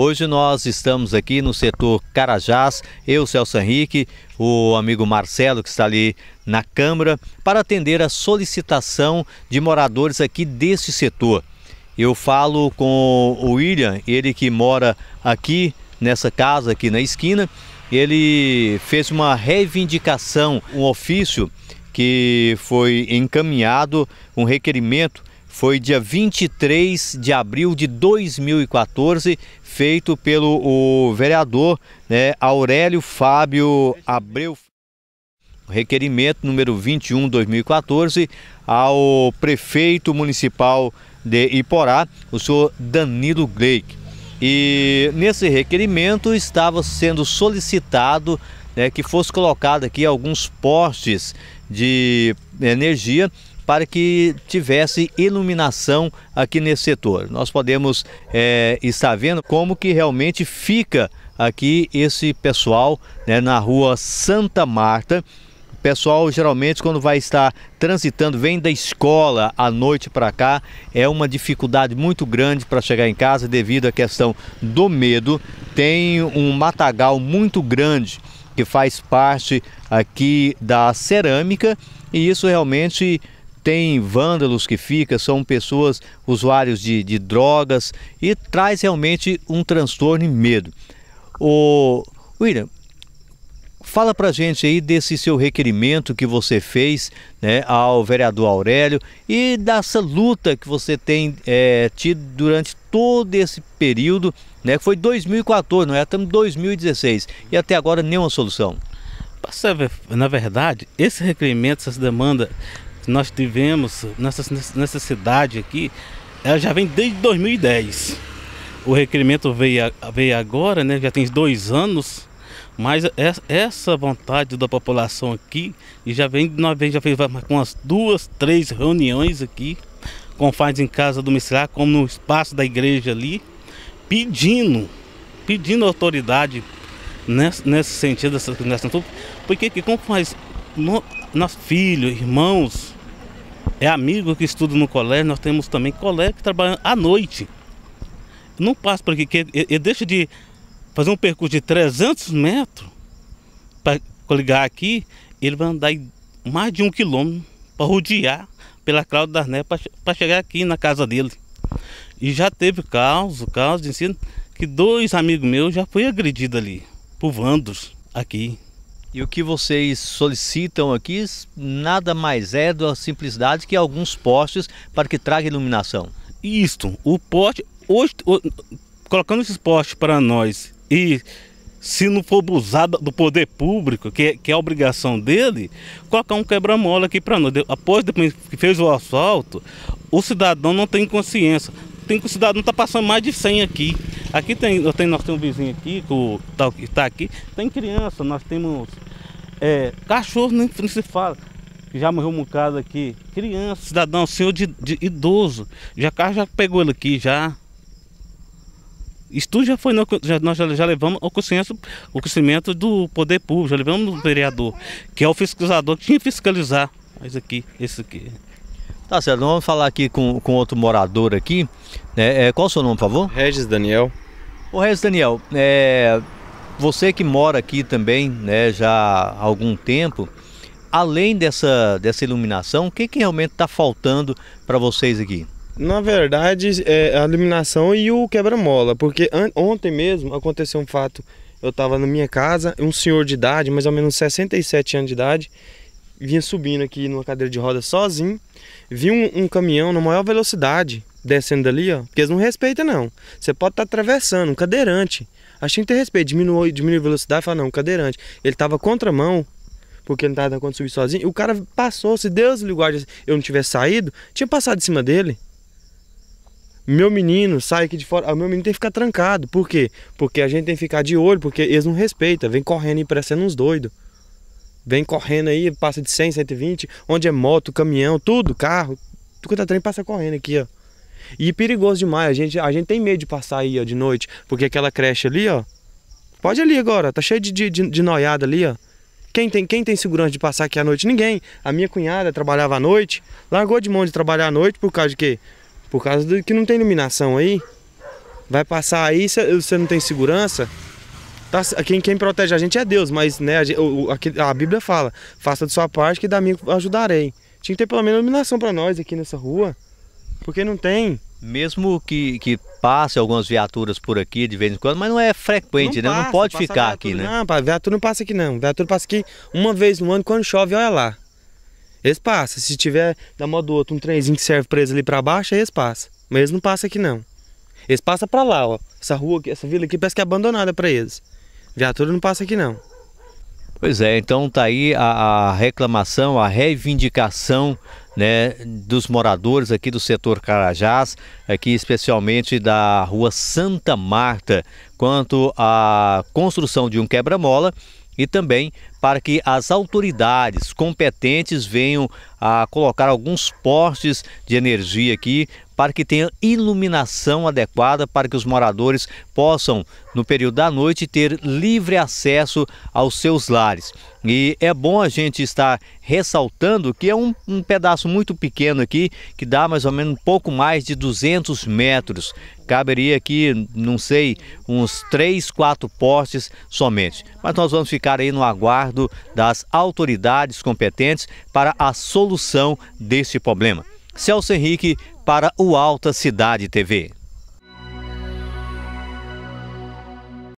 Hoje nós estamos aqui no setor Carajás, eu, Celso Henrique, o amigo Marcelo que está ali na Câmara, para atender a solicitação de moradores aqui desse setor. Eu falo com o William, ele que mora aqui nessa casa, aqui na esquina, ele fez uma reivindicação, um ofício que foi encaminhado, um requerimento foi dia 23 de abril de 2014, feito pelo o vereador né, Aurélio Fábio Abreu. Requerimento número 21-2014 ao prefeito municipal de Iporá, o senhor Danilo Gleick. E nesse requerimento estava sendo solicitado né, que fosse colocado aqui alguns postes de né, energia para que tivesse iluminação aqui nesse setor. Nós podemos é, estar vendo como que realmente fica aqui esse pessoal né, na rua Santa Marta, pessoal geralmente quando vai estar transitando, vem da escola à noite para cá, é uma dificuldade muito grande para chegar em casa devido à questão do medo. Tem um matagal muito grande que faz parte aqui da cerâmica e isso realmente tem vândalos que ficam, são pessoas usuários de, de drogas e traz realmente um transtorno e medo. O William, fala pra gente aí desse seu requerimento que você fez né, ao vereador Aurélio e dessa luta que você tem é, tido durante todo esse período, né, que foi 2014, não é? Estamos em 2016 e até agora nenhuma solução. Na verdade, esse requerimento, essa demanda que nós tivemos nessa, necessidade cidade aqui, ela já vem desde 2010. O requerimento veio, veio agora, né? Já tem dois anos. Mas essa vontade da população aqui, e já vem, nós vem, já fez com umas duas, três reuniões aqui, com faz em casa do Missirá, como no espaço da igreja ali, pedindo, pedindo autoridade nesse, nesse sentido, nessa, porque que como faz nossos filhos, irmãos, é amigo que estuda no colégio, nós temos também colégio que trabalha à noite. Não passa por aqui, que eu deixo de fazer um percurso de 300 metros para ligar aqui, ele vai andar mais de um quilômetro para rodear pela Cláudia das Neves para chegar aqui na casa dele. E já teve o caos de ensino, que dois amigos meus já foi agredido ali por vandos aqui. E o que vocês solicitam aqui nada mais é da simplicidade que alguns postes para que traga iluminação. Isto, o poste, hoje, colocando esses postes para nós e se não for abusado do poder público, que é, que é a obrigação dele, colocar um quebra-mola aqui para nós. Após depois que fez o asfalto, o cidadão não tem consciência. Tem que o cidadão está passando mais de 100 aqui. Aqui tem, nós temos um vizinho aqui, que está aqui, tem criança, nós temos é, cachorro, nem, se fala. Já morreu um bocado aqui. Criança, cidadão, senhor de, de idoso. Já carro já pegou ele aqui, já. Isso tudo já foi, já, nós já, já levamos ao conhecimento, do poder público, já levamos o vereador, que é o fiscalizador que tinha que fiscalizar. Mas aqui, esse aqui. Tá certo, vamos falar aqui com, com outro morador aqui. É, é, qual o seu nome, por favor? Regis Daniel. Ô Regis Daniel, é, você que mora aqui também né, já há algum tempo, além dessa, dessa iluminação, o que, que realmente está faltando para vocês aqui? Na verdade, é a iluminação e o quebra-mola, porque ontem mesmo aconteceu um fato. Eu estava na minha casa, um senhor de idade, mais ou menos 67 anos de idade, vinha subindo aqui numa cadeira de roda sozinho, vi um, um caminhão na maior velocidade descendo dali, ó, porque eles não respeitam não. Você pode estar tá atravessando, um cadeirante. Achei que ter respeito, diminuiu, diminuiu a velocidade, fala não, um cadeirante. Ele tava contramão, porque ele não tava dando subir sozinho. E o cara passou, se Deus lhe guarde, eu não tivesse saído, tinha passado de cima dele. Meu menino sai aqui de fora, o ah, meu menino tem que ficar trancado. Por quê? Porque a gente tem que ficar de olho, porque eles não respeitam, vem correndo e parecendo uns doidos vem correndo aí, passa de 100, 120, onde é moto, caminhão, tudo, carro, tudo quanto é trem passa correndo aqui, ó. E perigoso demais, a gente, a gente tem medo de passar aí, ó, de noite, porque aquela creche ali, ó, pode ali agora, tá cheio de, de, de noiada ali, ó. Quem tem, quem tem segurança de passar aqui à noite? Ninguém. A minha cunhada trabalhava à noite, largou de mão de trabalhar à noite por causa de quê? Por causa de que não tem iluminação aí. Vai passar aí, você não tem segurança. Tá, quem, quem protege a gente é Deus, mas né, a, a Bíblia fala, faça de sua parte que da minha ajudarei. Tinha que ter pelo menos iluminação para nós aqui nessa rua, porque não tem. Mesmo que, que passe algumas viaturas por aqui de vez em quando, mas não é frequente, não né? Passa, não pode ficar aqui, né? Não, pá, viatura não passa aqui não. Viatura passa aqui uma vez no ano, quando chove, olha lá. Eles passam. Se tiver da moda do outro um trenzinho que serve preso ali para baixo, aí eles passam. Mas eles não passam aqui não. Eles passam para lá, ó. Essa rua, aqui, essa vila aqui parece que é abandonada para eles. Viatura não passa aqui não. Pois é, então tá aí a, a reclamação, a reivindicação né, dos moradores aqui do setor Carajás, aqui especialmente da rua Santa Marta, quanto à construção de um quebra-mola e também para que as autoridades competentes venham a colocar alguns postes de energia aqui para que tenha iluminação adequada para que os moradores possam, no período da noite, ter livre acesso aos seus lares. E é bom a gente estar ressaltando que é um, um pedaço muito pequeno aqui, que dá mais ou menos um pouco mais de 200 metros. Caberia aqui, não sei, uns 3, 4 postes somente. Mas nós vamos ficar aí no aguardo aguardo das autoridades competentes para a solução deste problema. Celso Henrique para o Alta Cidade TV.